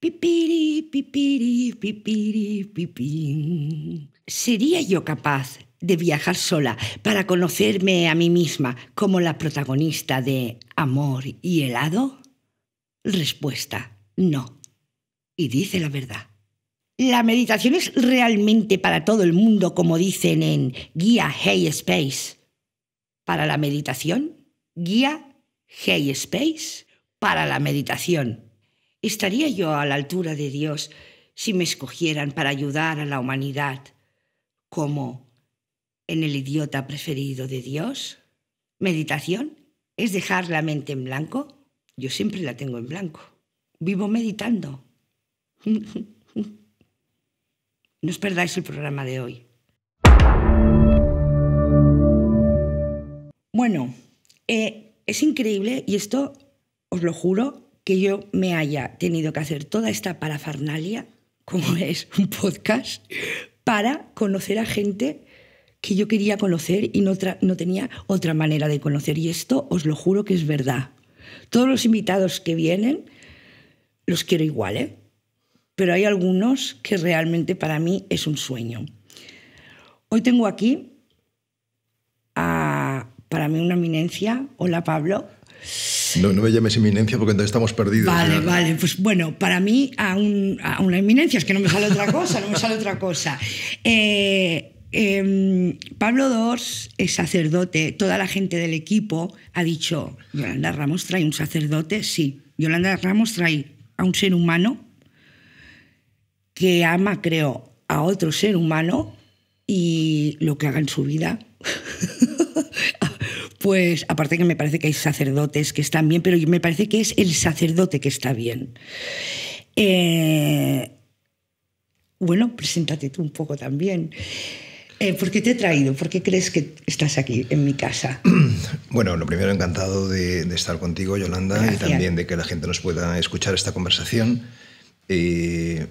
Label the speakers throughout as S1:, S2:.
S1: Pipiri, pipiri, pipiri, ¿Sería yo capaz de viajar sola para conocerme a mí misma como la protagonista de Amor y helado? Respuesta, no. Y dice la verdad. La meditación es realmente para todo el mundo, como dicen en Guía Hey Space. Para la meditación, Guía Hey Space. Para la meditación. ¿Estaría yo a la altura de Dios si me escogieran para ayudar a la humanidad como en el idiota preferido de Dios? Meditación es dejar la mente en blanco. Yo siempre la tengo en blanco. Vivo meditando. No os perdáis el programa de hoy. Bueno, eh, es increíble y esto, os lo juro, que yo me haya tenido que hacer toda esta parafarnalia, como es un podcast, para conocer a gente que yo quería conocer y no, no tenía otra manera de conocer. Y esto os lo juro que es verdad. Todos los invitados que vienen los quiero igual, ¿eh? pero hay algunos que realmente para mí es un sueño. Hoy tengo aquí a, para mí una eminencia. Hola Pablo.
S2: No, no me llames eminencia porque entonces estamos perdidos. Vale, vale.
S1: Pues bueno, para mí a, una eminencia es que no me sale otra cosa, no me sale otra cosa. Eh, em, Pablo II es sacerdote, toda la gente del equipo ha dicho, Yolanda Ramos trae un sacerdote, sí, Yolanda Ramos trae a un ser humano que ama, creo, a otro ser humano y lo que haga en su vida. pues aparte que me parece que hay sacerdotes que están bien, pero me parece que es el sacerdote que está bien. Eh, bueno, preséntate tú un poco también. Eh, ¿Por qué te he traído? ¿Por qué crees que estás aquí en mi casa?
S2: Bueno, lo primero, encantado de, estar contigo, Yolanda, y también de que la gente nos pueda escuchar esta conversación.
S1: Eh,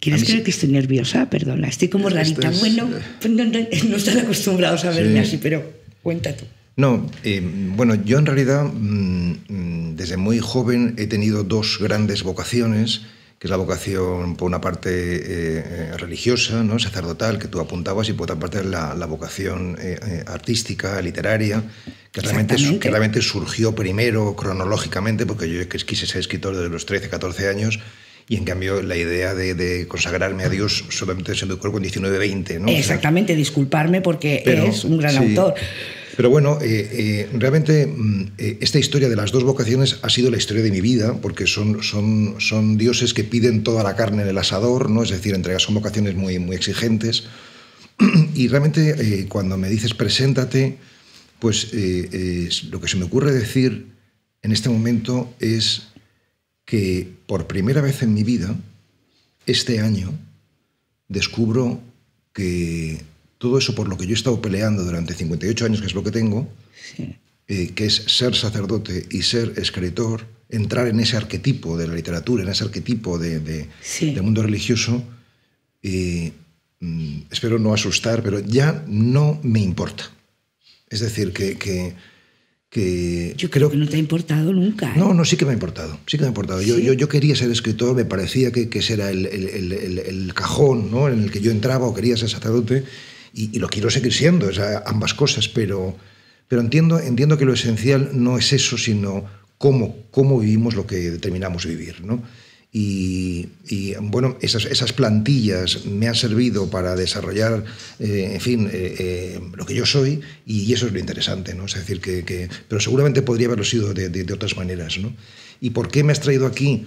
S1: ¿Quieres creer que estoy nerviosa? Perdona, estoy como rarita. Bueno, no, están acostumbrados a verme así, pero cuenta tú.
S2: No, eh, bueno, yo en realidad mm, mm, desde muy joven he tenido dos grandes vocaciones, que es la vocación por una parte eh, eh, religiosa, ¿no? sacerdotal, que tú apuntabas, y por otra parte la, vocación artística, literaria, que realmente, que realmente surgió primero cronológicamente, porque yo quise ser escritor desde los 13, 14 años, y en cambio la idea de, consagrarme a Dios solamente se me ocurrió con 19, 20. ¿no? Exactamente,
S1: disculparme porque es un gran autor.
S2: Pero bueno, eh, eh, realmente mm, eh, esta historia de las dos vocaciones ha sido la historia de mi vida, porque son, son, son dioses que piden toda la carne en el asador, ¿no? Es decir, entregas son vocaciones muy, muy exigentes. Y realmente cuando me dices preséntate, pues lo que se me ocurre decir en este momento es que por primera vez en mi vida, este año, descubro que todo eso por lo que yo he estado peleando durante 58 años, que es lo que tengo, eh, que es ser sacerdote y ser escritor, entrar en ese arquetipo de la literatura, en ese arquetipo de, mundo religioso, eh, mm, espero no asustar, pero ya no me importa. Es decir, que, que yo creo que no te ha importado nunca. ¿eh? No, no, sí que me ha importado, sí que me ha importado. Yo, yo, yo, quería ser escritor, me parecía que, que ese era el, el, el, cajón ¿no? en el que yo entraba o quería ser sacerdote y, lo quiero seguir siendo, ambas cosas, pero, pero entiendo, entiendo que lo esencial no es eso, sino cómo, cómo vivimos lo que determinamos vivir. ¿no? Y, bueno, esas, esas, plantillas me han servido para desarrollar, eh, en fin, eh, eh, lo que yo soy y eso es lo interesante, ¿no? Es decir, que, que pero seguramente podría haberlo sido de, de, otras maneras, ¿no? ¿Y por qué me has traído aquí?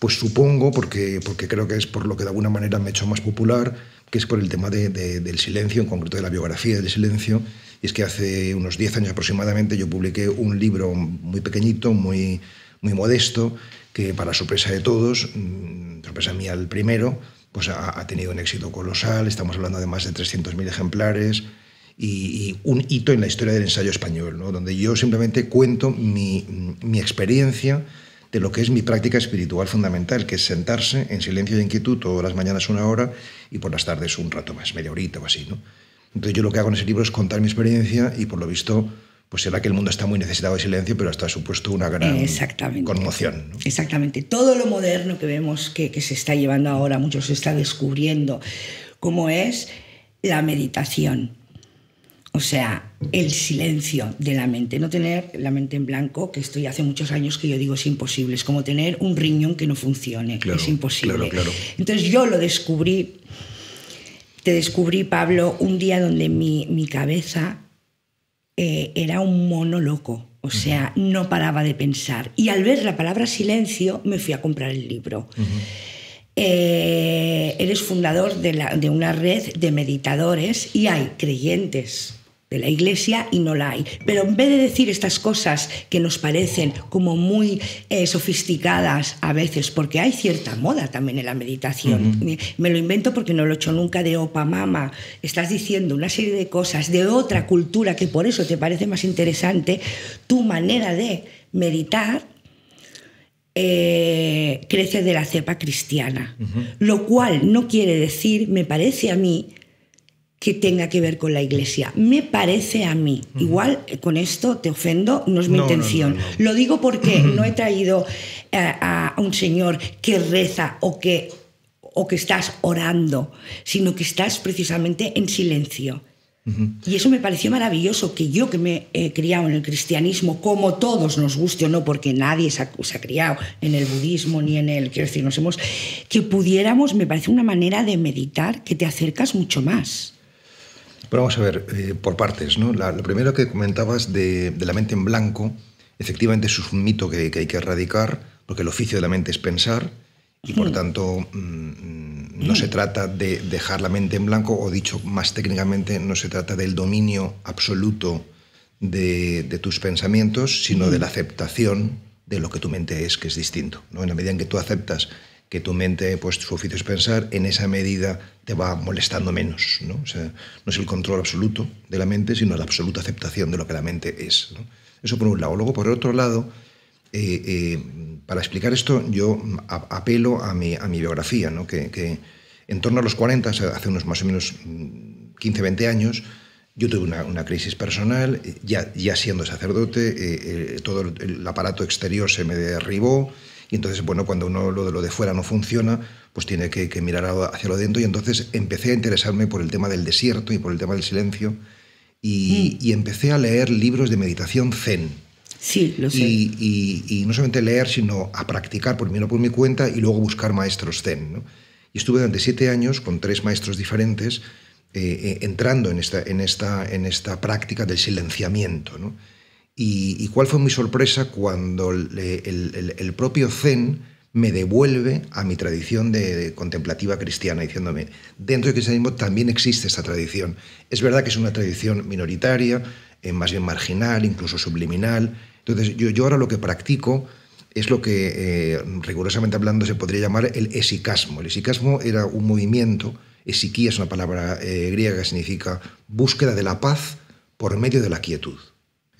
S2: Pues supongo, porque, porque creo que es por lo que de alguna manera me he hecho más popular, que es por el tema del silencio, en concreto de la biografía del silencio. Y es que hace unos 10 años aproximadamente yo publiqué un libro muy pequeñito, muy, muy modesto, que para sorpresa de todos, mm, sorpresa mía el primero, pues ha, tenido un éxito colosal. Estamos hablando de más de 300.000 ejemplares y, un hito en la historia del ensayo español, donde yo simplemente cuento mi, mi experiencia de lo que es mi práctica espiritual fundamental, que es sentarse en silencio de inquietud todas las mañanas una hora y por las tardes un rato más, media horita o así. ¿no? Entonces yo lo que hago en ese libro es contar mi experiencia y por lo visto pues será que el mundo está muy necesitado de silencio, pero hasta supuesto una gran conmoción.
S1: Exactamente. Todo lo moderno que vemos que, se está llevando ahora, muchos se está descubriendo, como es la meditación o sea, el silencio de la mente, no tener la mente en blanco, que estoy hace muchos años que yo digo es imposible, es como tener un riñón que no funcione, es imposible. Entonces yo lo descubrí, te descubrí, Pablo, un día donde mi, cabeza eh, era un mono loco, o sea, no paraba de pensar. Y al ver la palabra silencio me fui a comprar el libro. Eh, eres fundador de, de, una red de meditadores y hay creyentes de la iglesia y no la hay. Pero en vez de decir estas cosas que nos parecen como muy eh, sofisticadas a veces, porque hay cierta moda también en la meditación, me lo invento porque no lo he hecho nunca de opa mama, estás diciendo una serie de cosas de otra cultura que por eso te parece más interesante, tu manera de meditar eh, crece de la cepa cristiana. Lo cual no quiere decir, me parece a mí, que tenga que ver con la iglesia. Me parece a mí, igual eh, con esto te ofendo, no es mi intención. Lo digo porque no he traído eh, a, un señor que reza o que, o que estás orando, sino que estás precisamente en silencio. Y eso me pareció maravilloso, que yo que me he criado en el cristianismo, como todos nos guste o no, porque nadie se ha, criado en el budismo ni en el, quiero decir, nos hemos, que pudiéramos, me parece una manera de meditar que te acercas mucho más.
S2: Pero vamos a ver, eh, por partes. ¿no? lo primero que comentabas de, la mente en blanco, efectivamente es un mito que, hay que erradicar, porque el oficio de la mente es pensar y por mm. tanto mm, no se mm. trata de dejar la mente en blanco, o dicho más técnicamente, no se trata del dominio absoluto de, de tus pensamientos, sino de la aceptación de lo que tu mente es, que es distinto. ¿no? En la medida en que tú aceptas que tu mente, pues su oficio es pensar, en esa medida te va molestando menos. ¿no? O sea, no es el control absoluto de la mente, sino la absoluta aceptación de lo que la mente es. Eso por un lado. Luego, por el otro lado, eh, eh, para explicar esto, yo apelo a mi, a mi biografía, ¿no? que, en torno a los 40, hace unos más o menos 15, mm, 20 años, yo tuve una, crisis personal, ya, ya siendo sacerdote, eh, todo el aparato exterior se me derribó y entonces, bueno, cuando uno lo de, lo de fuera no funciona, pues tiene que, mirar hacia lo dentro. Y entonces empecé a interesarme por el tema del desierto y por el tema del silencio. Y, mm. empecé a leer libros de meditación zen. Sí, lo sé. Y, no solamente leer, sino a practicar por mí, no por mi cuenta, y luego buscar maestros zen. Y estuve durante siete años con tres maestros diferentes eh, eh, entrando en esta, en, esta, en esta práctica del silenciamiento. ¿no? Y, cuál fue mi sorpresa cuando el, propio Zen me devuelve a mi tradición de, contemplativa cristiana, diciéndome, dentro del cristianismo también existe esta tradición. Es verdad que es una tradición minoritaria, eh, más bien marginal, incluso subliminal. Entonces, yo, ahora lo que practico es lo que, eh, rigurosamente hablando, se podría llamar el esicasmo. El esicasmo era un movimiento, esiquía es una palabra eh, griega que significa búsqueda de la paz por medio de la quietud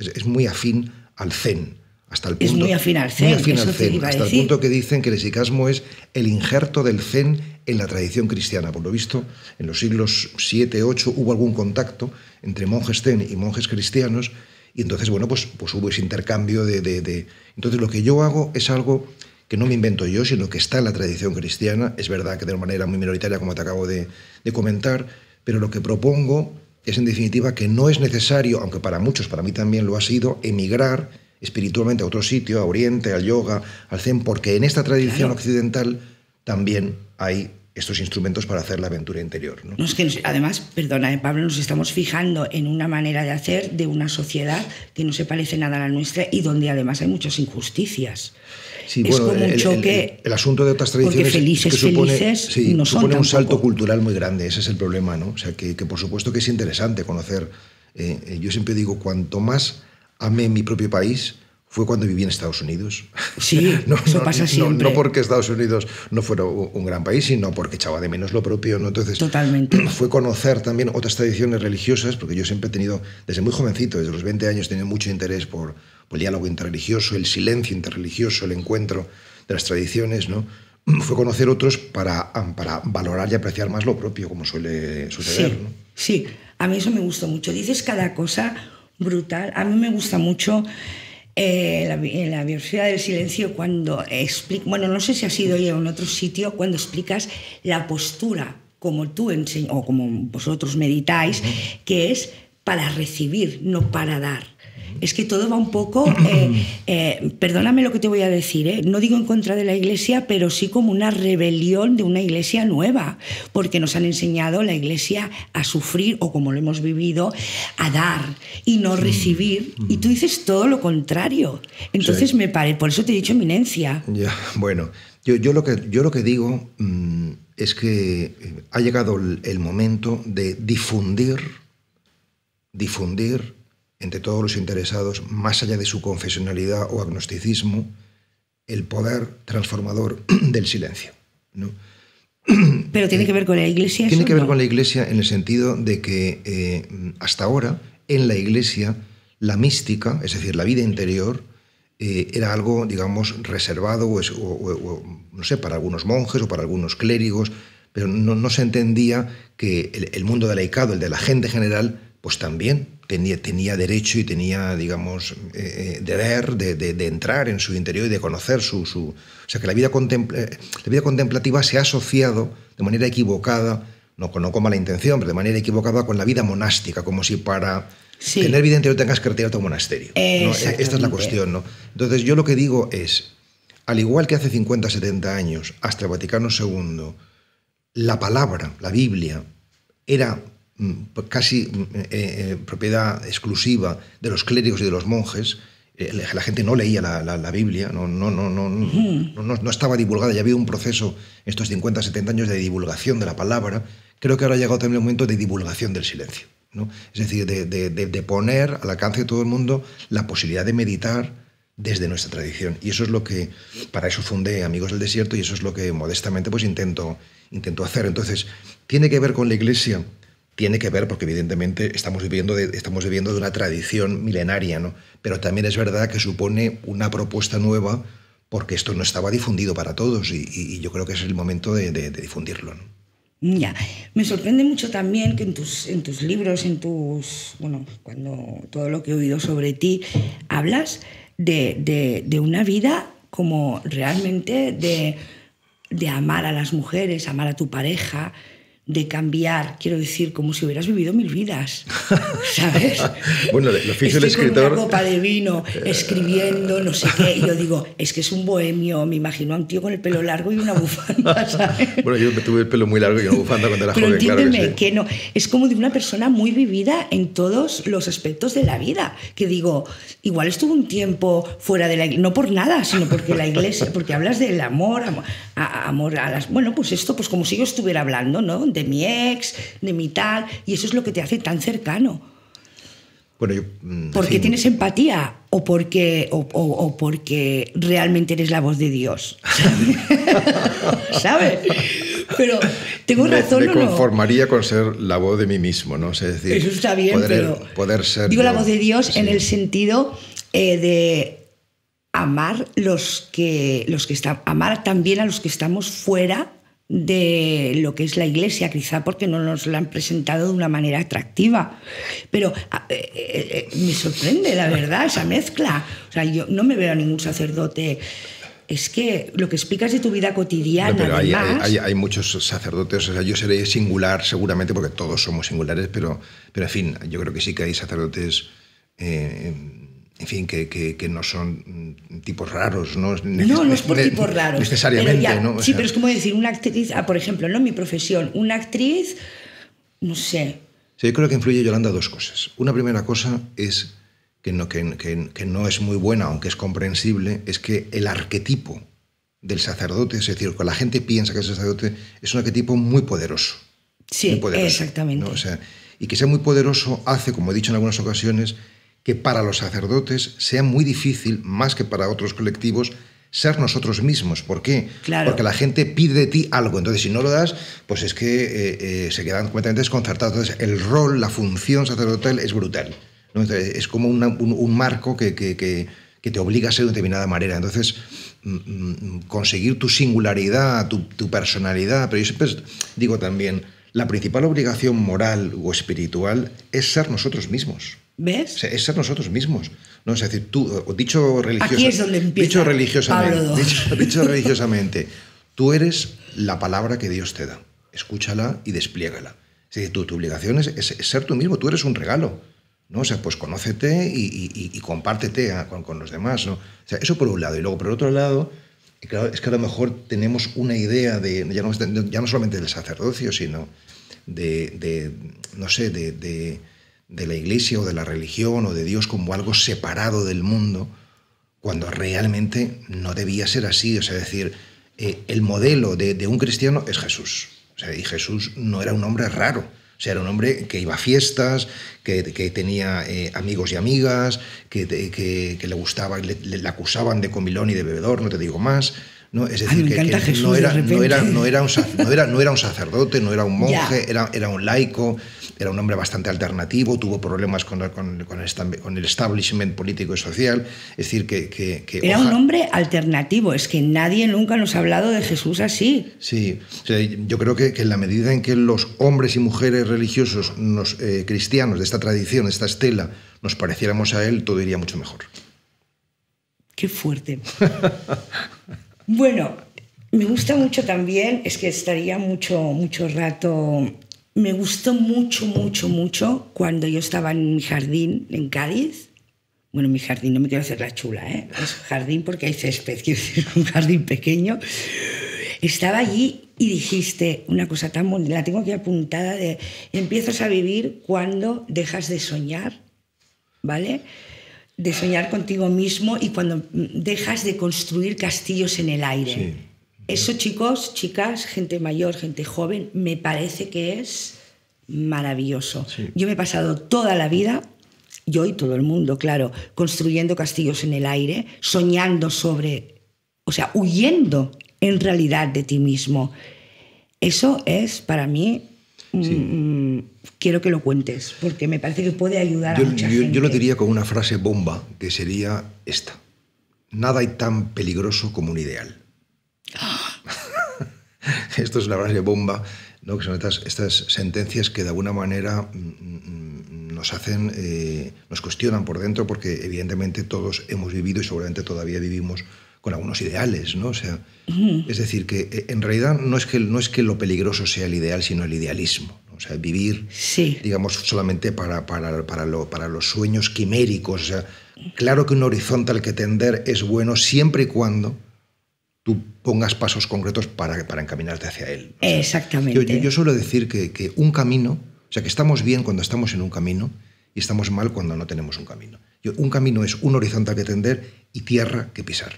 S2: es, muy afín al zen. Hasta el punto, es punto que dicen que el exicasmo es el injerto del zen en la tradición cristiana. Por lo visto, en los siglos 7, 8 hubo algún contacto entre monjes zen y monjes cristianos. Y entonces, bueno, pues, pues hubo ese intercambio de, de, Entonces, lo que yo hago es algo que no me invento yo, sino que está en la tradición cristiana. Es verdad que de una manera muy minoritaria, como te acabo de comentar, pero lo que propongo es en definitiva que no es necesario, aunque para muchos, para mí también lo ha sido, emigrar espiritualmente a otro sitio, a Oriente, al yoga, al Zen, porque en esta tradición occidental también hay estos instrumentos para hacer la aventura interior. ¿no?
S1: que además, perdona, eh, Pablo, nos estamos fijando en una manera de hacer de una sociedad que no se parece nada a la nuestra y donde además hay muchas injusticias. es como el,
S2: asunto de otras tradiciones que supone, felices un salto cultural muy grande, ese es el problema, ¿no? O sea, que, por supuesto que es interesante conocer. Eh, eh, yo siempre digo, cuanto más ame mi propio país, fue cuando viví en Estados Unidos. Sí, no, pasa siempre. No, porque Estados Unidos no fuera un gran país, sino porque echaba de menos lo propio. ¿no? Entonces, Totalmente. Fue conocer también otras tradiciones religiosas, porque yo siempre he tenido, desde muy jovencito, desde los 20 años, he tenido mucho interés por, el diálogo interreligioso, el silencio interreligioso, el encuentro de las tradiciones, ¿no? Fue conocer otros para, para valorar y apreciar más lo propio, como suele suceder.
S1: Sí, sí, a mí eso me gustó mucho. Dices cada cosa brutal. A mí me gusta mucho eh, la, en la biosfera del silencio cuando explica, bueno, no sé si ha sido yo en otro sitio, cuando explicas la postura como tú enseñas, o como vosotros meditáis, que es para recibir, no para dar. Es que todo va un poco, eh, eh, perdóname lo que te voy a decir, eh, no digo en contra de la iglesia, pero sí como una rebelión de una iglesia nueva, porque nos han enseñado la iglesia a sufrir, o como lo hemos vivido, a dar y no mm. recibir. Mm. Y tú dices todo lo contrario. Entonces me parece, por eso te he dicho eminencia.
S2: Ya, bueno, yo, lo, que, yo lo que digo mm, es que ha llegado el momento de difundir, difundir entre todos los interesados, más allá de su confesionalidad o agnosticismo, el poder transformador del silencio.
S1: Pero tiene que ver con la Iglesia. Tiene que ver
S2: con la Iglesia en el sentido de que eh, hasta ahora en la Iglesia la mística, es decir, la vida interior, eh, era algo, digamos, reservado no sé, para algunos monjes o para algunos clérigos, pero no, se entendía que el, mundo del laicado, el de la gente general, pues también tenía, derecho y tenía, digamos, eh, eh, deber de, de, entrar en su interior y de conocer su... su o sea, que la vida, vida contemplativa se ha asociado de manera equivocada, no, no con mala intención, pero de manera equivocada con la vida monástica, como si para tener vida interior tengas que retirarte a un monasterio. Eh, esta es la cuestión, ¿no? Entonces yo lo que digo es, al igual que hace 50, 70 años, hasta el Vaticano II, la palabra, la Biblia, era Mm, casi mm, eh, eh, propiedad exclusiva de los clérigos y de los monjes, eh, la gente no leía la, Biblia, no, no, no, no, no, estaba divulgada, ya había un proceso estos 50, 70 años de divulgación de la palabra, creo que ahora ha llegado también el momento de divulgación del silencio, es decir, de, poner al alcance de todo el mundo la posibilidad de meditar desde nuestra tradición. Y eso es lo que, para eso fundé Amigos del Desierto y eso es lo que modestamente pues intento, intento hacer. Entonces, tiene que ver con la iglesia tiene que ver, porque evidentemente estamos viviendo de, estamos viviendo de una tradición milenaria, pero también es verdad que supone una propuesta nueva porque esto no estaba difundido para todos y, yo creo que es el momento de, difundirlo.
S1: Ya. Me sorprende mucho también que en tus, en tus libros, en tus. Bueno, cuando todo lo que he oído sobre ti, hablas de, una vida como realmente de, de, amar a las mujeres, amar a tu pareja, de cambiar, quiero decir, como si hubieras vivido mil vidas,
S2: ¿sabes? bueno, el oficio del escritor... Con una copa
S1: de vino, eh, escribiendo, no sé qué, y yo digo, es que es un bohemio, me imagino a un tío con el pelo largo y una bufanda, ¿sabes?
S2: bueno, yo tuve el pelo muy largo y una bufanda cuando era joven, claro que,
S1: que, no, es como de una persona muy vivida en todos los aspectos de la vida, que digo, igual estuvo un tiempo fuera de la iglesia, no por nada, sino porque la iglesia, porque hablas del amor, amor a, amor a las... Bueno, pues esto, pues como si yo estuviera hablando, ¿no? De mi ex, de mi tal, y eso es lo que te hace tan cercano.
S2: Bueno, yo, mm, porque
S1: tienes empatía o porque, o, porque realmente eres la voz de Dios. ¿Sabes? Pero tengo razón. Me conformaría
S2: con ser la voz de mí mismo, ¿no? es decir, Eso está bien, poder, ser. Digo la voz de Dios en el
S1: sentido eh, de amar los que, los que están, amar también a los que estamos fuera de lo que es la iglesia, quizá porque no nos la han presentado de una manera atractiva. Pero ah, eh, eh, eh, me sorprende, la verdad, esa mezcla. O sea, yo no me veo a ningún sacerdote es que lo que explicas de tu vida cotidiana. pero hay,
S2: muchos sacerdotes, o sea, yo seré singular seguramente porque todos somos singulares, pero, pero en fin, yo creo que sí que hay sacerdotes en fin, que, no son mm, tipos raros, ¿no? no, no es por tipos raros. Necesariamente, sí, pero es como
S1: decir, una actriz, ah, por ejemplo, ¿no? Mi profesión, una actriz, no sé.
S2: Sí, yo creo que influye, Yolanda, dos cosas. Una primera cosa es que no, no es muy buena, aunque es comprensible, es que el arquetipo del sacerdote, es decir, que la gente piensa que es sacerdote es un arquetipo muy poderoso. Sí, exactamente. O sea, y que sea muy poderoso hace, como he dicho en algunas ocasiones, que para los sacerdotes sea muy difícil, más que para otros colectivos, ser nosotros mismos. ¿Por qué? Porque la gente pide de ti algo. Entonces, si no lo das, pues es que eh, eh, se quedan completamente desconcertados. Entonces, el rol, la función sacerdotal es brutal. es como un, marco que, te obliga a ser de determinada manera. Entonces, mm, mm, conseguir tu singularidad, tu, tu personalidad. Pero yo siempre digo también, la principal obligación moral o espiritual es ser nosotros mismos. ¿Ves? es ser nosotros mismos. ¿no? Es decir, tú, dicho, religiosamente... dicho religiosamente, dicho, religiosamente, tú eres la palabra que Dios te da. Escúchala y despliégala. Es decir, tu, tu obligación es, ser tú mismo, tú eres un regalo. ¿no? O sea, pues conócete y, compártete con, los demás. ¿no? O sea, eso por un lado. Y luego, por otro lado, claro, es que a lo mejor tenemos una idea de, ya no, solamente del sacerdocio, sino de, no sé, de de la iglesia o de la religión o de Dios como algo separado del mundo, cuando realmente no debía ser así. O sea, decir, eh, el modelo de, un cristiano es Jesús. sea, y Jesús no era un hombre raro. O sea, era un hombre que iba a fiestas, que, tenía eh, amigos y amigas, que, le gustaba, le, acusaban de comilón y de bebedor, no te digo más. ¿no? Es decir, no, era, no, era un, sacerdote, no era un monje, era un laico era un hombre bastante alternativo, tuvo problemas con, el, establishment político y social. Es decir, que. era un
S1: hombre alternativo, es que nadie nunca nos ha hablado de Jesús así.
S2: Sí, yo creo que, en la medida en que los hombres y mujeres religiosos, nos, eh, cristianos de esta tradición, de esta estela, nos pareciéramos a él, todo iría mucho mejor.
S1: Qué fuerte. bueno, me gusta mucho también, es que estaría mucho, mucho rato me gustó mucho, mucho, mucho cuando yo estaba en mi jardín en Cádiz. Bueno, mi jardín, no me quiero hacer la chula, ¿eh? Es jardín porque hay césped, quiero decir, un jardín pequeño. Estaba allí y dijiste una cosa tan bonita, la tengo aquí apuntada, de empiezas a vivir cuando dejas de soñar, ¿vale? De soñar contigo mismo y cuando dejas de construir castillos en el aire. Sí eso, chicos, chicas, gente mayor, gente joven, me parece que es maravilloso. Yo me he pasado toda la vida, yo y todo el mundo, claro, construyendo castillos en el aire, soñando sobre, o sea, huyendo en realidad de ti mismo. Eso es para mí mm, mm, quiero que lo cuentes, porque me parece que puede ayudar a mucha Yo lo diría
S2: con una frase bomba, que sería esta. Nada hay tan peligroso como un ideal. Esto es una frase bomba, ¿no? que son estas, sentencias que de alguna manera mm, mm, mm, nos hacen, eh, nos cuestionan por dentro, porque evidentemente todos hemos vivido y seguramente todavía vivimos con algunos ideales, ¿no? sea, es decir, que eh, en realidad no es que, no es que lo peligroso sea el ideal, sino el idealismo. O sea, vivir, digamos, solamente para, para, para los sueños quiméricos. claro que un horizonte al que tender es bueno siempre y cuando tú pongas pasos concretos para, para encaminarte hacia él. Exactamente. Yo, yo, suelo decir que, un camino, o sea, que estamos bien cuando estamos en un camino y estamos mal cuando no tenemos un camino. Yo, un camino es un horizonte que tender y tierra que pisar.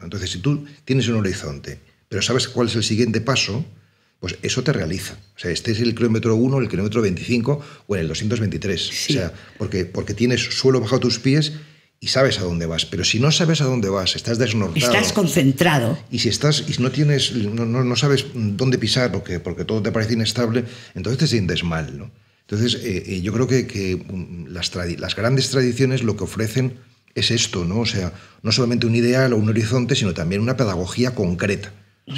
S2: Entonces, si tú tienes un horizonte, pero sabes cuál es el siguiente paso, pues eso te realiza. O sea, este es el kilómetro 1, el kilómetro 25 o en el 223. Sí. O sea, porque, porque tienes suelo bajo tus pies y sabes a dónde vas. Pero si no sabes a dónde vas, estás desnortado. Estás
S1: concentrado.
S2: Y si estás y no tienes, no, no, sabes dónde pisar porque, porque todo te parece inestable, entonces te sientes mal. ¿no? Entonces, eh, eh, yo creo que, que mm, las, las, grandes tradiciones lo que ofrecen es esto, ¿no? O sea, no solamente un ideal o un horizonte, sino también una pedagogía concreta. O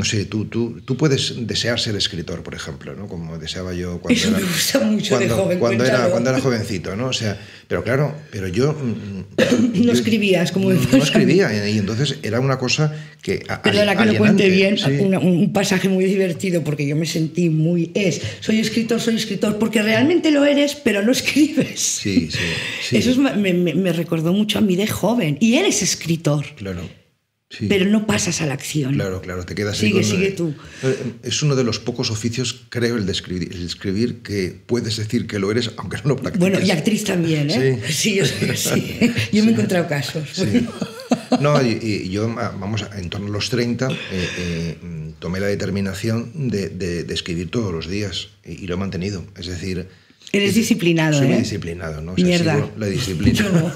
S2: no sé, tú, tú, puedes desear ser escritor, por ejemplo, ¿no? Como deseaba yo cuando, era,
S1: mucho cuando, de joven, cuando era, cuando era
S2: jovencito, ¿no? O sea, pero claro, pero yo... Mm, mm, no escribías, como No, no escribía, y entonces era una cosa que... Pero la que lo cuente bien,
S1: un, pasaje muy divertido, porque yo me sentí muy... Es, soy escritor, soy escritor, porque realmente lo eres, pero no escribes. Sí, sí. Eso me, me recordó mucho a mí de joven. Y eres escritor.
S2: Claro pero
S1: no pasas a la acción. Claro,
S2: claro, te quedas Sigue, sigue tú. Eh, es uno de los pocos oficios, creo, el de escribir, que puedes decir que lo eres, aunque no lo practiques. Bueno,
S1: y actriz también, ¿eh? Sí, sí yo Yo me he encontrado casos.
S2: No, y, yo, ah, vamos, en torno a los 30, eh, eh, tomé la determinación de, escribir todos los días y lo he mantenido. Es decir,
S1: Eres disciplinado, ¿eh?
S2: disciplinado, ¿no? La disciplina.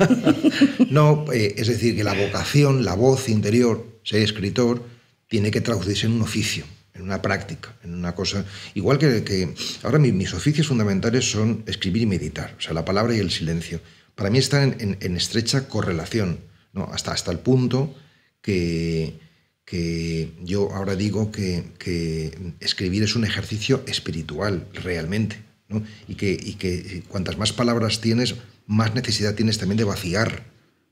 S2: no, eh, es decir, que la vocación, la voz interior, ser escritor, tiene que traducirse en un oficio, en una práctica, en una cosa. Igual que, ahora mis, oficios fundamentales son escribir y meditar, o sea, la palabra y el silencio. Para mí están en, estrecha correlación, ¿no? Hasta, hasta el punto que, yo ahora digo que, que escribir es un ejercicio espiritual, realmente. Y, que, y que eh, cuantas más palabras tienes, más necesidad tienes también de vaciar.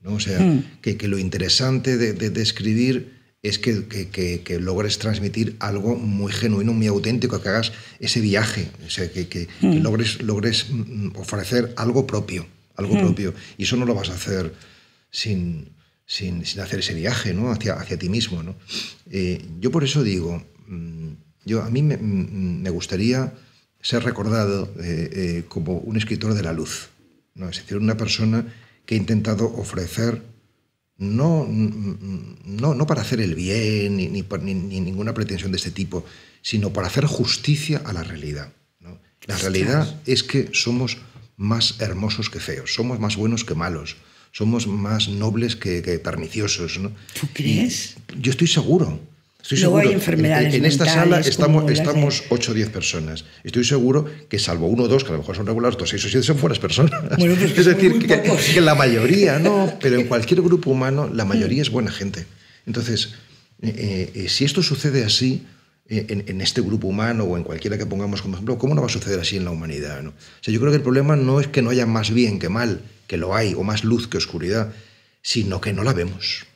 S2: ¿no? O sea, hmm. que, que, lo interesante de, de, escribir es que, que, que, logres transmitir algo muy genuino, muy auténtico, que hagas ese viaje, o sea, que, hmm. logres, logres mm, ofrecer algo propio, algo hmm. propio. Y eso no lo vas a hacer sin, sin, sin hacer ese viaje ¿no? hacia, hacia ti mismo. ¿no? Eh, yo por eso digo, mm, yo, a mí me, mm, me gustaría ha recordado eh, eh, como un escritor de la luz, ¿no? es decir, una persona que ha intentado ofrecer, no, no, no para hacer el bien ni, ni, ninguna pretensión de este tipo, sino para hacer justicia a la realidad. La realidad es que somos más hermosos que feos, somos más buenos que malos, somos más nobles que, perniciosos. ¿Tú crees? yo estoy seguro. Estoy hay enfermedades. En, esta sala estamos, estamos 8 o 10 personas. Estoy seguro que, salvo uno o dos, que a lo mejor son regulares, dos 6 o 7 son buenas personas. Pues es decir, que, la mayoría, no, pero en cualquier grupo humano, la mayoría mm. es buena gente. Entonces, eh, eh, eh, si esto sucede así, en, este grupo humano o en cualquiera que pongamos como ejemplo, ¿cómo no va a suceder así en la humanidad? ¿no? O sea, yo creo que el problema no es que no haya más bien que mal, que lo hay, o más luz que oscuridad, sino que no la vemos.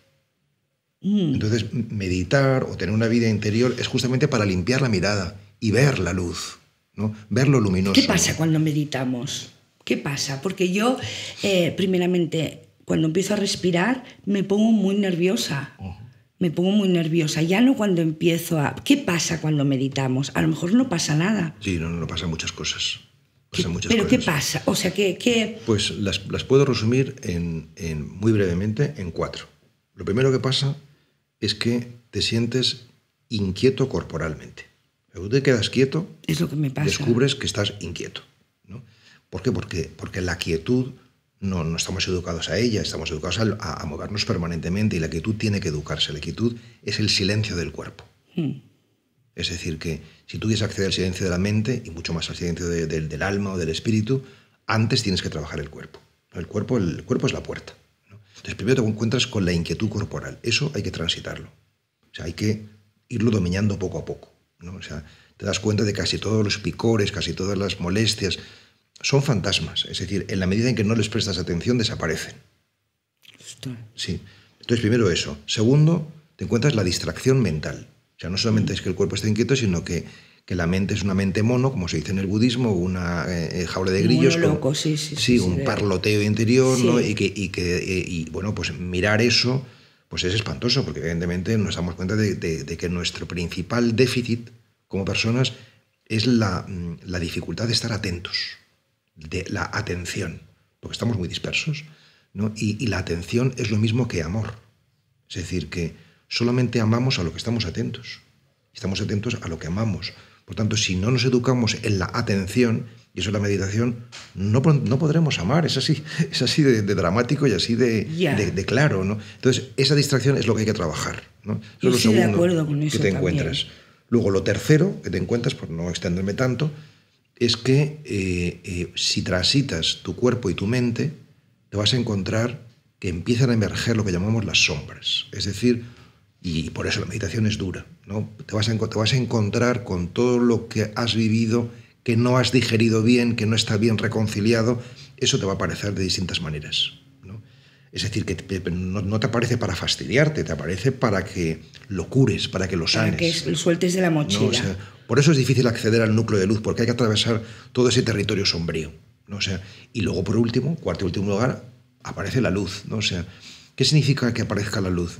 S2: Mm. Entonces, meditar o tener una vida interior es justamente para limpiar la mirada y ver la luz, ¿no? ver lo luminoso. ¿Qué pasa
S1: cuando meditamos? ¿Qué pasa? Porque yo, eh, primeramente, cuando empiezo a respirar, me pongo muy nerviosa. Oh. Me pongo muy nerviosa. Ya no cuando empiezo a. ¿Qué pasa cuando meditamos? A lo mejor no pasa nada.
S2: Sí, no, no pasa muchas cosas.
S1: ¿Pero qué pasa? O sea, ¿qué...?
S2: Pues las, puedo resumir muy brevemente en cuatro. Lo primero que pasa es que te sientes inquieto corporalmente. Cuando te quedas quieto, es lo que descubres que estás inquieto. ¿no? ¿Por qué? Porque, porque la quietud no, no estamos educados a ella, estamos educados a, a, movernos permanentemente y la quietud tiene que educarse. La quietud es el silencio del cuerpo. Hmm. Es decir, que si tú quieres acceder al silencio de la mente y mucho más al silencio del alma o del espíritu, antes tienes que trabajar el cuerpo. El cuerpo, el cuerpo es la puerta. Entonces, primero te encuentras con la inquietud corporal. Eso hay que transitarlo. O sea, hay que irlo dominando poco a poco. ¿no? O sea, te das cuenta de que casi todos los picores, casi todas las molestias, son fantasmas. Es decir, en la medida en que no les prestas atención, desaparecen. Sí. Entonces, primero eso. Segundo, te encuentras la distracción mental. O sea, no solamente mm. es que el cuerpo esté inquieto, sino que que la mente es una mente mono, como se dice en el budismo, una eh, eh, jaula de grillos. sí, un parloteo interior, ¿no? Y que, eh, y bueno, pues mirar eso pues es espantoso, porque evidentemente nos damos cuenta de, que nuestro principal déficit como personas es mm, la, dificultad de estar atentos, de la atención, porque estamos muy dispersos, ¿no? Y, y la atención es lo mismo que amor. Es decir, que solamente amamos a lo que estamos atentos. Estamos atentos a lo que amamos. Por tanto, si no nos educamos en la atención, y eso es la meditación, no, podremos amar. Es así, es así de, dramático y así de, claro. ¿no? Entonces, esa distracción es lo que hay que trabajar. Eso Yo es lo segundo de acuerdo con eso te encuentras. Luego, lo tercero que te encuentras, por no extenderme tanto, es que eh, eh, si transitas tu cuerpo y tu mente, te vas a encontrar que empiezan a emerger lo que llamamos las sombras. Es decir, y por eso la meditación es dura. ¿no? Te, vas a, te vas a encontrar con todo lo que has vivido, que no has digerido bien, que no está bien reconciliado, eso te va a aparecer de distintas maneras. ¿no? Es decir, que no, te aparece para fastidiarte, te aparece para que lo cures, para que lo sanes. Para que lo
S1: sueltes de la mochila.
S2: por eso es difícil acceder al núcleo de luz, porque hay que atravesar todo ese territorio sombrío. ¿no? sea, y luego, por último, cuarto y último lugar, aparece la luz. ¿no? sea, ¿Qué significa que aparezca la luz?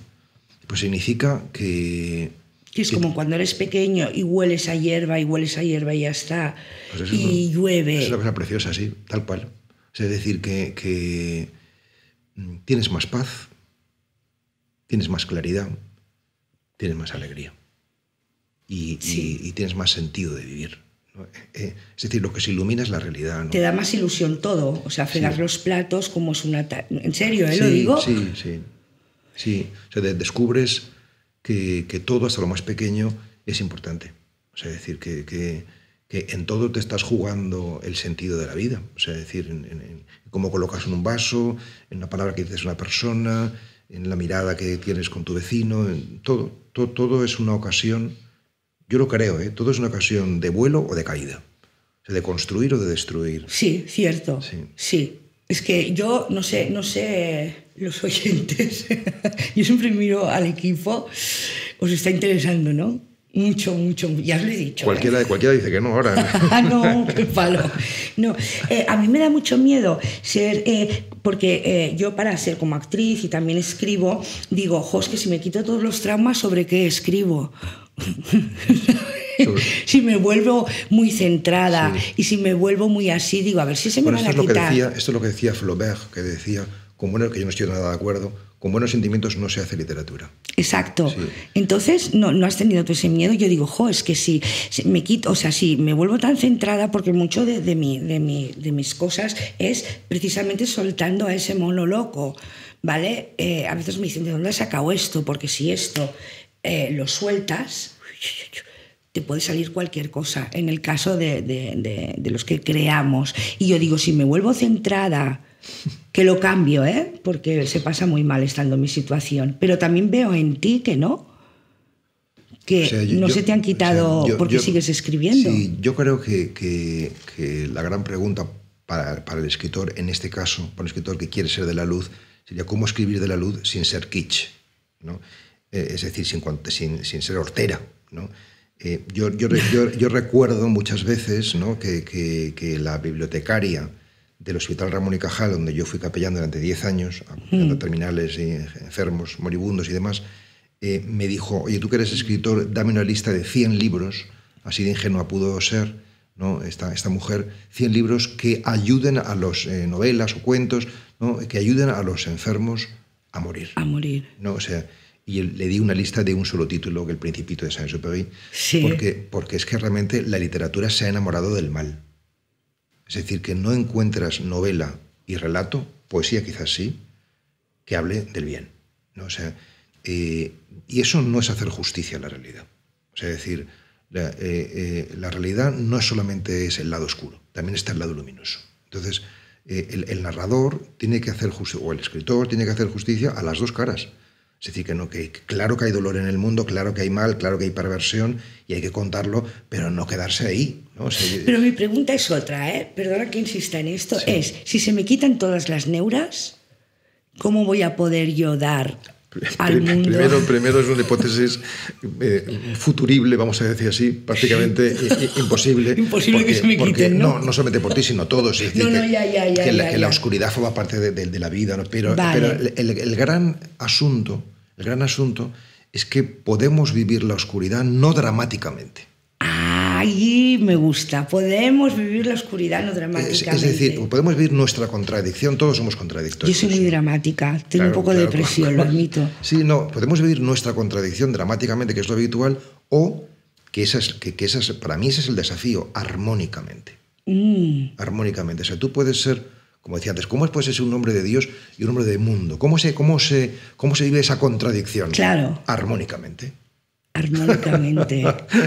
S2: pues significa que... Que es como cuando eres
S1: pequeño y hueles a hierba y hueles a hierba y ya está. Pues y llueve. Es una
S2: cosa preciosa, sí, tal cual. Es decir, que, mm, tienes más paz, tienes más claridad, tienes más alegría y, tienes más sentido de vivir. Eh, eh, es decir, lo que se ilumina es la realidad.
S1: Te da más ilusión todo, o sea, fregar los platos como es una... En serio, ¿eh? lo digo. Sí,
S2: sí. Sí, o sea, descubres que, todo, hasta lo más pequeño, es importante. O sea, decir que, en todo te estás jugando el sentido de la vida. O sea, decir, en, cómo colocas en un vaso, en la palabra que dices a una persona, en la mirada que tienes con tu vecino, en todo, todo, es una ocasión, yo lo creo, ¿eh? todo es una ocasión de vuelo o de caída, o de construir o de destruir.
S1: Sí, cierto. sí. Es que yo no sé, no sé los oyentes. yo siempre miro al equipo. Os está interesando, ¿no? Mucho, mucho, ya os lo he dicho. Cualquiera,
S2: de ¿eh? cualquiera dice que no ahora. no, qué
S1: palo. No, eh, a mí me da mucho miedo ser, eh, porque yo para ser como actriz y también escribo, digo, ojos que si me quito todos los traumas, ¿sobre qué escribo? si me vuelvo muy centrada y si me vuelvo muy así, digo, a ver si se me va esto
S2: es lo que decía Flaubert, que decía, con bueno que yo no estoy nada de acuerdo, con
S1: buenos sentimientos no se hace literatura. Exacto. Entonces, no, has tenido tú ese miedo. Yo digo, jo, es que si me quito, o sea, si me vuelvo tan centrada, porque mucho de, de, mi, de mis cosas es precisamente soltando a ese mono loco, ¿vale? Eh, a veces me dicen, ¿de dónde has sacado esto? Porque si esto eh, lo sueltas, te puede salir cualquier cosa en el caso de, de, de, los que creamos. Y yo digo, si me vuelvo centrada, que lo cambio, ¿eh? porque se pasa muy mal estando en mi situación, pero también veo en ti que no, que no se te han quitado porque sigues escribiendo.
S2: yo creo que, que, la gran pregunta para, para, el escritor, en este caso, para un escritor que quiere ser de la luz, sería cómo escribir de la luz sin ser kitsch, ¿no? Eh, es decir, sin, sin, sin ser hortera. ¿no? Eh, yo, yo, yo, recuerdo muchas veces ¿no? que, que, la bibliotecaria del Hospital Ramón y Cajal, donde yo fui capellán durante 10 años, acompañando mm. terminales, y enfermos, moribundos y demás, eh, me dijo, oye, tú que eres escritor, dame una lista de 100 libros, así de ingenua pudo ser ¿no? esta, esta mujer, 100 libros que ayuden a los eh, novelas o cuentos, ¿no? que ayuden a los enfermos a morir. A morir. ¿no? O sea, y le di una lista de un solo título, que El Principito de Saint-Exupéry, sí. porque, porque es que realmente la literatura se ha enamorado del mal. Es decir, que no encuentras novela y relato, poesía quizás sí, que hable del bien. ¿no? O sea, eh, y eso no es hacer justicia a la realidad. O sea, es decir, la, eh, eh, realidad no solamente es el lado oscuro, también está el lado luminoso. Entonces, el, el, narrador tiene que hacer justicia, o el escritor tiene que hacer justicia a las dos caras. Es decir, que, no, que claro que hay dolor en el mundo, claro que hay mal, claro que hay perversión y hay que contarlo, pero no quedarse ahí. pero
S1: mi pregunta es otra, ¿eh? perdona que insista en esto, es, si se me quitan todas las neuras, ¿cómo voy a poder yo dar al mundo. Primero,
S2: primero es una hipótesis eh, futurible, vamos a decir así, prácticamente imposible. Imposible que se me quiten, ¿no? ¿no? solamente por ti, sino todos.
S1: que, la,
S2: oscuridad forma parte de, la vida. Pero, el, gran asunto, el gran asunto es que podemos vivir la oscuridad no dramáticamente.
S1: Ah Allí me gusta. Podemos vivir la oscuridad no dramáticamente. Es, decir,
S2: podemos vivir nuestra contradicción. Todos somos contradictorios.
S1: Yo soy muy dramática.
S2: Tengo un poco de depresión, lo admito. Sí, no. Podemos vivir nuestra contradicción dramáticamente, que es lo habitual, o que, esas, que, para mí ese es el desafío, armónicamente.
S1: Mm.
S2: Armónicamente. O sea, tú puedes ser como decía antes, ¿cómo puedes ser un hombre de Dios y un hombre de mundo? ¿Cómo se, cómo se, cómo se vive esa contradicción? Claro. Armónicamente
S1: armónicamente.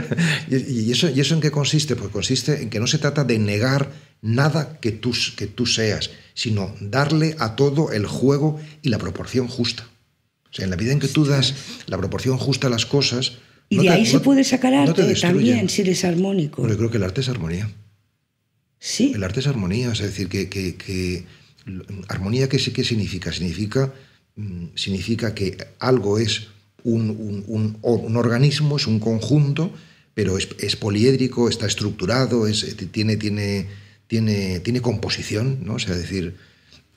S2: ¿Y, eso, ¿Y eso en qué consiste? Pues consiste en que no se trata de negar nada que tú, que tú seas, sino darle a todo el juego y la proporción justa. O sea, en la vida en que tú das la proporción justa a las cosas... Y de ahí se puede
S1: sacar arte también, si eres armónico. Porque
S2: creo que el arte es armonía. Sí. El arte es armonía, es decir, que... que, que ¿Armonía qué, significa? Significa, mm, significa que algo es un, organismo, es un conjunto, pero es, poliédrico, está estructurado, es, eh, tiene, tiene, tiene, tiene composición, ¿no? O sea, decir,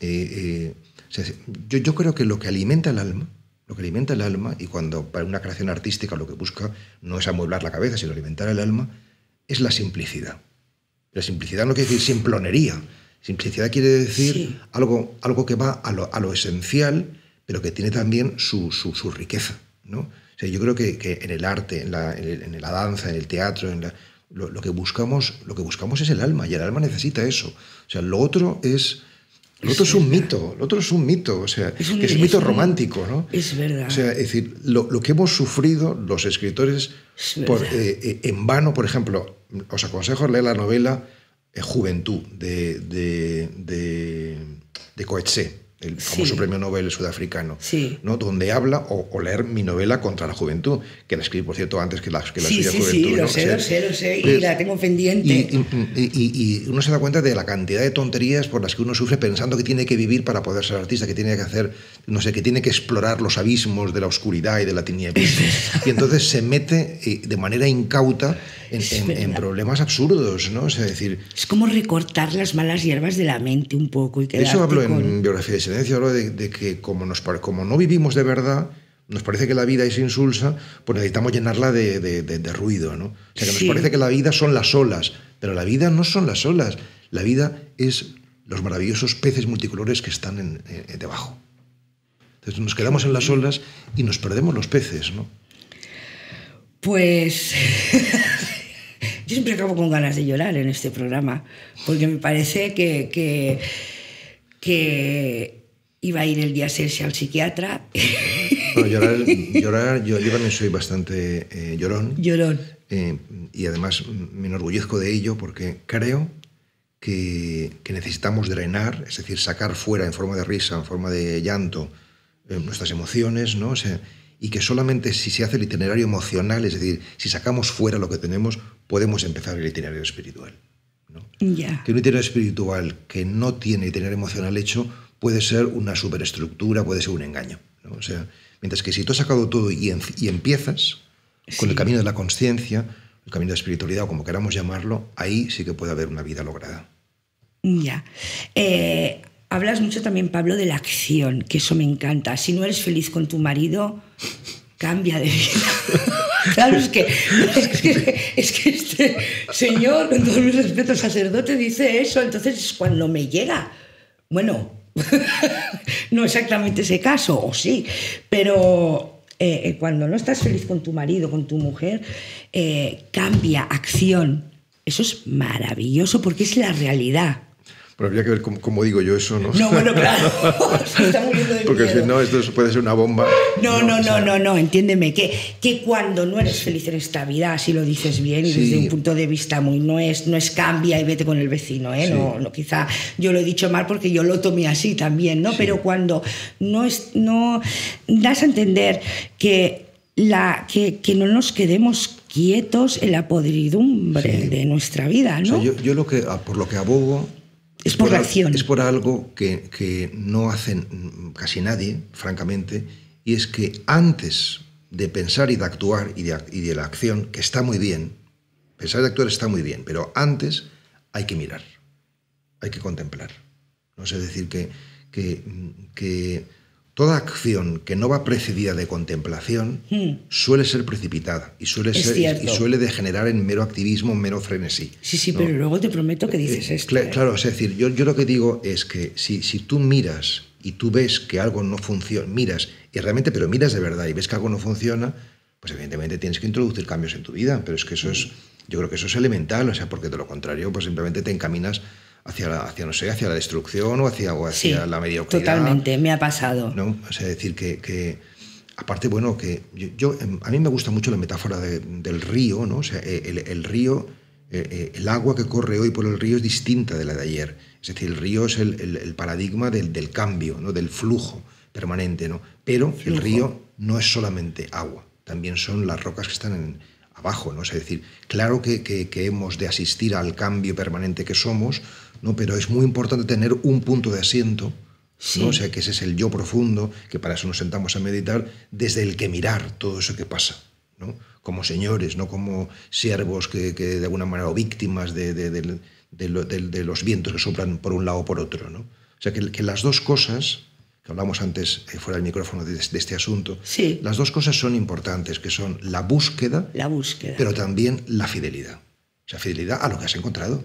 S2: eh, eh, yo, creo que lo que alimenta el alma, lo que alimenta el alma, y cuando para una creación artística lo que busca no es amueblar la cabeza, sino alimentar el alma, es la simplicidad. La simplicidad no quiere decir simplonería. Simplicidad quiere decir algo, algo que va a lo, esencial, pero que tiene también su riqueza. ¿no? yo creo que, en el arte, en la, danza, en el teatro, en lo, que buscamos, lo que buscamos es el alma, y el alma necesita eso. O sea, lo otro es... Lo otro es, un mito, lo otro es un mito, o sea, es un, mito romántico, ¿no? Es verdad. decir, lo, que hemos sufrido los escritores eh, eh, en vano, por ejemplo, os aconsejo leer la novela eh, Juventud de, de, de Coetzee el famoso premio Nobel sudafricano, ¿no? donde habla, o, leer mi novela contra la juventud, que la escribí, por cierto, antes que la, que la sí, suya juventud. Sí, lo sé, lo sé, lo sé, y pues, la
S1: tengo pendiente. Y,
S2: y, y, uno se da cuenta de la cantidad de tonterías por las que uno sufre pensando que tiene que vivir para poder ser artista, que tiene que hacer, no sé, que tiene que explorar los abismos de la oscuridad y de la tiniebla. y entonces se mete eh, de manera incauta en, problemas absurdos, ¿no? O sea, decir...
S1: Es como recortar las malas hierbas de la mente un poco. Y eso hablo en
S2: Biografía de Silencio, hablo de, que como, nos, como no vivimos de verdad, nos parece que la vida es insulsa, pues necesitamos llenarla de, ruido, ¿no? O sea, que nos parece que la vida son las olas, pero la vida no son las olas, la vida es los maravillosos peces multicolores que están debajo. Entonces nos quedamos en las olas y nos perdemos los peces, ¿no?
S1: Pues siempre acabo con ganas de llorar en este programa, porque me parece que, que, iba a ir el día 6 al psiquiatra.
S2: llorar, llorar, yo, también soy bastante eh, llorón.
S1: Llorón. Eh,
S2: y además me enorgullezco de ello porque creo que, que, necesitamos drenar, es decir, sacar fuera en forma de risa, en forma de llanto, eh, nuestras emociones, ¿no? y que solamente si se hace el itinerario emocional, es decir, si sacamos fuera lo que tenemos, podemos empezar el itinerario espiritual. ¿no? Que un itinerario espiritual que no tiene itinerario emocional hecho puede ser una superestructura, puede ser un engaño. O sea, mientras que si tú has sacado todo y, y empiezas con el camino de la conciencia, el camino de la espiritualidad o como queramos llamarlo, ahí sí que puede haber una vida lograda.
S1: Ya. Eh, hablas mucho también, Pablo, de la acción, que eso me encanta. Si no eres feliz con tu marido, cambia de vida. claro, es que, es que, este señor, con todo mis respeto, sacerdote, dice eso, entonces cuando me llega. Bueno, no exactamente ese caso, o sí, pero eh, eh, cuando no estás feliz con tu marido, con tu mujer, eh, cambia acción. Eso es maravilloso porque es la realidad. Pero
S2: habría que ver cómo, digo yo eso, ¿no? No, bueno, claro.
S1: Porque si
S2: no, esto puede ser una bomba.
S1: No, no, no, no, no, entiéndeme. Que, que cuando no eres feliz en esta vida, así lo dices bien, desde un punto de vista muy. No es, no es cambia y vete con el vecino, ¿eh? No, quizá yo lo he dicho mal porque yo lo tomé así también, ¿no? Pero cuando no, es, no das a entender que la, que, no nos quedemos quietos en la podridumbre de nuestra vida. ¿no?
S2: yo, yo, lo que, ah, por lo que abogo es por, acción. Es por algo que, no hacen casi nadie, francamente, y es que antes de pensar y de actuar y de, la acción, que está muy bien, pensar y actuar está muy bien, pero antes hay que mirar, hay que contemplar. No sé decir que, que Toda acción que no va precedida de contemplación hmm. suele ser precipitada y suele, y suele degenerar en mero activismo, mero frenesí. Sí, sí, pero luego te prometo que eh, dices eh, esto. ¿eh? Claro, es decir, yo, lo que digo es que si, tú miras y tú ves que algo no funciona, miras, y realmente, pero miras de verdad y ves que algo no funciona, pues evidentemente tienes que introducir cambios en tu vida, pero es que eso es, mm. yo creo que eso es elemental, o sea, porque de lo contrario, pues simplemente te encaminas hacia la, hacia, no sé, hacia la destrucción o hacia, o hacia la mediocridad. Totalmente, me ha pasado. ¿no? decir que, aparte, bueno, que yo, em, a mí me gusta mucho la metáfora del río, ¿no? O e, el, río, e, e, el agua que corre hoy por el río es distinta de la de ayer. Es decir, el río es el, paradigma del, del, cambio, ¿no? Del flujo permanente, ¿no? Pero el río no es solamente agua, también son las rocas que están en, abajo, ¿no? Es decir, claro que, que, hemos de asistir al cambio permanente que somos, ¿no? Pero es muy importante tener un punto de asiento, ¿no? O sea, que ese es el yo profundo, que para eso nos sentamos a meditar, desde el que mirar todo eso que pasa, ¿no? como señores, no como siervos que, de alguna manera o víctimas de, de, los vientos que soplan por un lado o por otro. ¿no? O sea, que las dos cosas que hablamos antes eh, fuera del micrófono de, este asunto, las dos cosas son importantes, que son la búsqueda, la búsqueda, pero también la fidelidad. O sea, fidelidad a lo que has encontrado.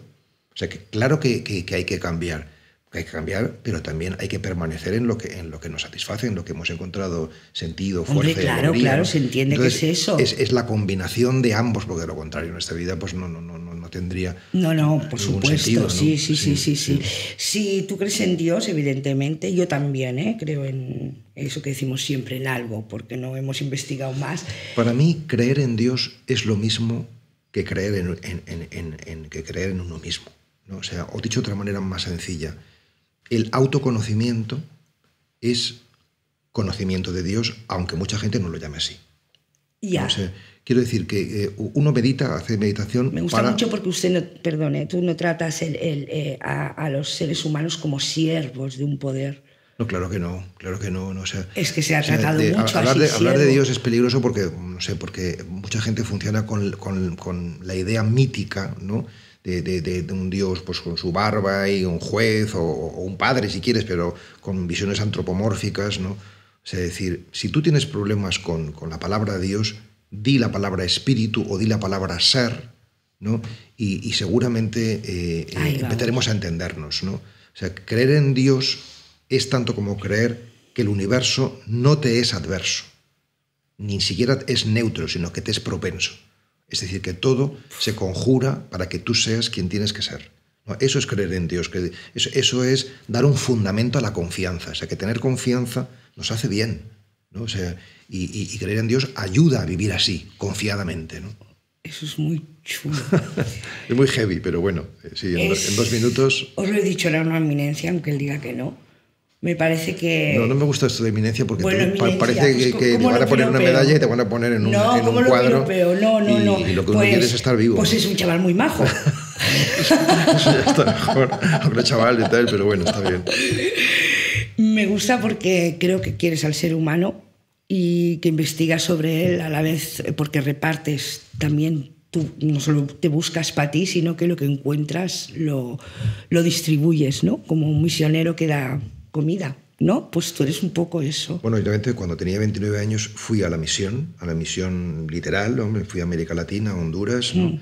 S2: O sea, que claro que hay que cambiar, hay que cambiar, pero también hay que permanecer en lo que, en lo que nos satisface, en lo que hemos encontrado sentido, fuerza. Hombre, claro, claro, se entiende que es eso. Es, es, la combinación de ambos, porque de lo contrario en esta vida pues no, no, no, no tendría.
S1: No, no, por supuesto. sí, sí, sí, sí, sí, Si tú crees en Dios, evidentemente, yo también ¿eh? creo en eso que decimos siempre, en algo, porque no hemos investigado más.
S2: Para mí, creer en Dios es lo mismo que creer en, que creer en uno mismo. ¿no? O sea, o dicho de otra manera más sencilla, el autoconocimiento es conocimiento de Dios, aunque mucha gente no lo llame así. Ya. quiero decir que eh, uno medita, hace meditación. Me gusta mucho
S1: porque usted, no, perdone, tú no tratas eh, a, los seres humanos como siervos de un poder.
S2: No, claro que no, claro que no. no es que se ha tratado mucho hablar así. De, hablar de Dios es peligroso porque, no sé, porque mucha gente funciona con, con, con la idea mítica, ¿no? de, un dios pues, con su barba y un juez o, un padre si quieres, pero con visiones antropomórficas, ¿no? O decir, si tú tienes problemas con, la palabra de Dios, di la palabra espíritu o di la palabra ser, ¿no? Y, seguramente eh, eh, empezaremos a entendernos, ¿no? O sea, creer en Dios es tanto como creer que el universo no te es adverso, ni siquiera es neutro, sino que te es propenso. Es decir, que todo se conjura para que tú seas quien tienes que ser. Eso es creer en Dios, eso, es dar un fundamento a la confianza. O sea, que tener confianza nos hace bien. ¿no? sea, y, creer en Dios ayuda a vivir así, confiadamente.
S1: Eso es muy chulo.
S2: es muy heavy, pero bueno, eh, sí, en, dos minutos...
S1: Os lo he dicho, era una eminencia, aunque él diga que no. Me parece que. No, no
S2: me gusta esto de eminencia porque parece pues, que, te van a poner una medalla y te van a poner en un, en un cuadro.
S1: no, no, y, no. Y lo que uno quiere es pues, estar vivo. Pues es un chaval muy majo. Eso ya está
S2: mejor. Un chaval y tal, pero bueno, está bien.
S1: Me gusta porque creo que quieres al ser humano y que investigas sobre él a la vez eh, porque repartes también tú no solo te buscas para ti sino que lo que encuentras lo, lo distribuyes no como un misionero que da comida.
S2: ¿no? Pues tú eres un poco eso. Bueno, yo cuando tenía 29 años fui a la misión, a la misión literal, hombre, fui a América Latina, a Honduras, mm.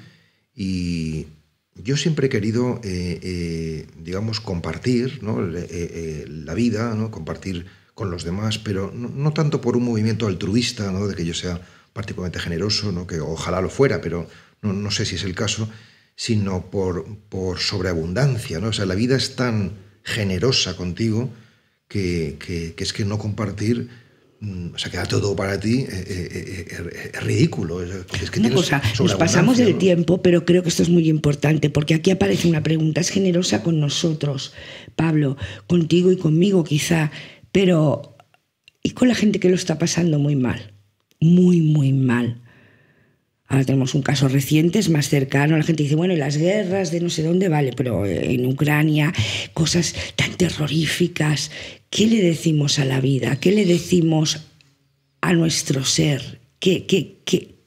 S2: y yo siempre he querido, eh, eh, digamos, compartir ¿no? Eh, la vida, ¿no? compartir con los demás, pero no, tanto por un movimiento altruista, ¿no? de que yo sea particularmente generoso, ¿no? que ojalá lo fuera, pero no, sé si es el caso, sino por, por sobreabundancia. ¿no? O sea, la vida es tan generosa contigo que, es que no compartir mm, o sea, queda todo para ti, es eh, eh, eh, er, er, ridículo. Es una cosa, nos pasamos el
S1: tiempo, pero creo que esto es muy importante, porque aquí aparece una pregunta, es generosa con nosotros, Pablo, contigo y conmigo quizá, pero ¿y con la gente que lo está pasando muy mal? Muy, muy mal. Ahora tenemos un caso reciente, es más cercano. La gente dice, bueno, y las guerras de no sé dónde, vale, pero eh, en Ucrania, cosas tan terroríficas. ¿Qué le decimos a la vida? ¿Qué le decimos a nuestro ser? ¿Qué, qué,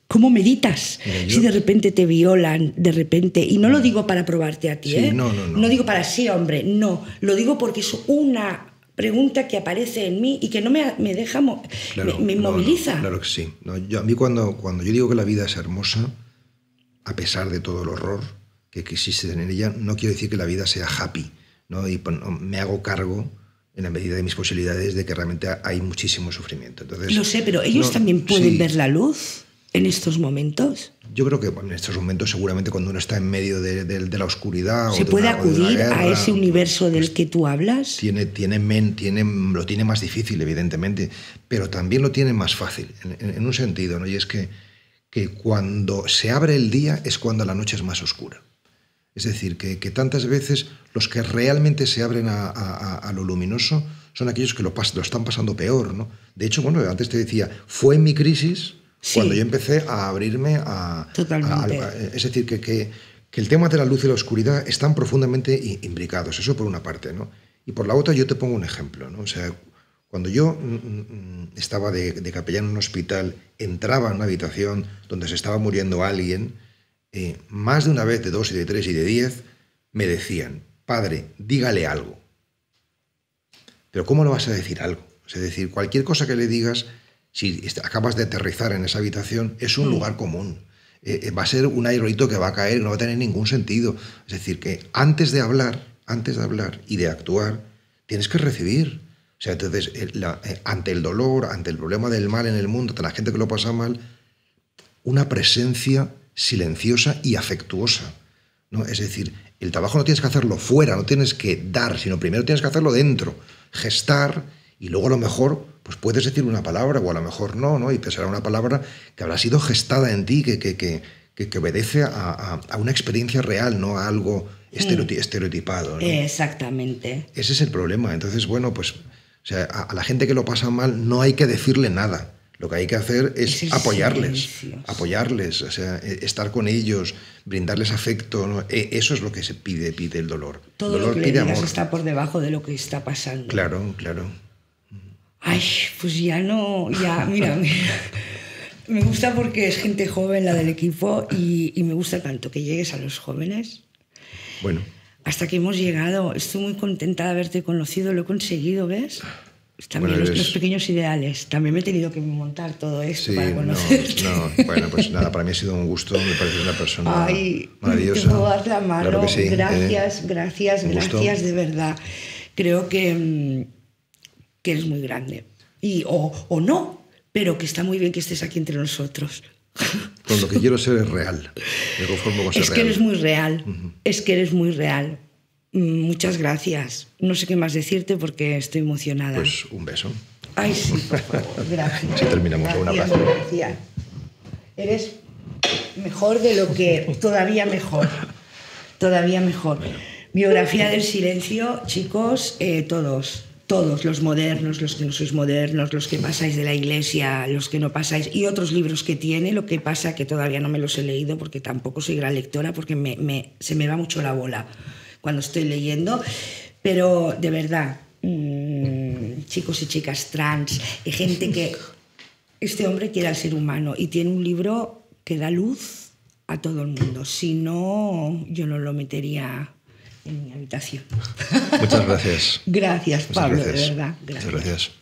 S1: cómo meditas si de repente te violan, de repente? Y no lo digo para probarte a ti, ¿eh? No, no, no. No digo para sí, hombre, no. Lo digo porque es una pregunta que aparece en mí y que no me, me deja, me, moviliza inmoviliza.
S2: claro que sí. yo, a mí cuando, cuando yo digo que la vida es hermosa, a pesar de todo el horror que, existe en ella, no quiero decir que la vida sea happy. ¿no? Y me hago cargo en la medida de mis posibilidades de que realmente hay muchísimo sufrimiento. Entonces, Lo sé, pero ellos también pueden ver
S1: la luz en estos momentos?
S2: Yo creo que en estos momentos, seguramente cuando uno está en medio de, la oscuridad. ¿Se puede acudir a ese
S1: universo del pues
S2: que tú hablas? Tiene, lo tiene más difícil, evidentemente, pero también lo tiene más fácil, en, un sentido, ¿no? Y es que, que, cuando se abre el día es cuando la noche es más oscura. Es decir, que, tantas veces los que realmente se abren a, lo luminoso son aquellos que lo, lo están pasando peor, ¿no? De hecho, bueno, antes te decía, fue mi crisis cuando yo empecé a abrirme a... Totalmente. Eh, es decir, que, que, que, el tema de la luz y la oscuridad están profundamente imbricados, eso por una parte, ¿no? Y por la otra yo te pongo un ejemplo, ¿no? O sea, cuando yo mm, mm, estaba de, de capellán en un hospital, entraba en una habitación donde se estaba muriendo alguien, eh, más de una vez, de dos y de tres y de diez, me decían, padre, dígale algo. Pero ¿cómo lo vas a decir algo? Es decir, cualquier cosa que le digas si acabas de aterrizar en esa habitación, es un mm. lugar común. Eh, eh, va a ser un aerolito que va a caer, no va a tener ningún sentido. Es decir, que antes de hablar, antes de hablar y de actuar, tienes que recibir. O sea, entonces, eh, ante el dolor, ante el problema del mal en el mundo, ante la gente que lo pasa mal, una presencia silenciosa y afectuosa. ¿no? Es decir, el trabajo no tienes que hacerlo fuera, no tienes que dar, sino primero tienes que hacerlo dentro, gestar y luego a lo mejor pues puedes decir una palabra o a lo mejor no, ¿no? Y te una palabra que habrá sido gestada en ti, que, que, que, obedece a, una experiencia real, no a algo estereotipado.
S1: Exactamente.
S2: Ese es el problema. Entonces, bueno, pues a, la gente que lo pasa mal no hay que decirle nada. Lo que hay que hacer es, apoyarles, apoyarles, o sea, e, estar con ellos, brindarles afecto. E, eso es lo que se pide, pide el dolor. Todo el dolor lo que está
S1: por debajo de lo que está pasando.
S2: Claro, claro.
S1: Ay, pues ya no, ya, mira, Me gusta porque es gente joven la del equipo y, me gusta tanto que llegues a los jóvenes. Bueno. Hasta que hemos llegado. Estoy muy contenta de haberte conocido, lo he conseguido, ¿ves? También los, pequeños ideales. También me he tenido que montar todo esto sí, para No, no,
S2: bueno, pues nada, para mí ha sido un gusto. Me pareces una persona maravillosa. la mano. Eh. gracias,
S1: gracias, gracias, de verdad. Creo que mm, eres muy grande. Y, o, o no, pero que está muy bien que estés aquí entre nosotros.
S2: Con lo que quiero ser es real. es que eres muy
S1: real. Es que eres muy real. Muchas gracias. No sé qué más decirte porque estoy emocionada. Pues un beso. Ay, sí, Gracias. Si terminamos un abrazo. Eres mejor de lo que. Todavía mejor. Todavía mejor. Biografía del silencio, chicos, eh, todos todos los modernos, los que no sois modernos, los que pasáis de la iglesia, los que no pasáis, y otros libros que tiene, lo que pasa que todavía no me los he leído porque tampoco soy gran lectora, porque se me va mucho la bola cuando estoy leyendo, pero de verdad, mm, chicos y chicas trans, y eh, gente que... Este hombre quiere al ser humano y tiene un libro que da luz a todo el mundo, si no, yo no lo metería en mi habitación.
S2: Muchas gracias. gracias, Pablo, de verdad. Gracias. Muchas gracias.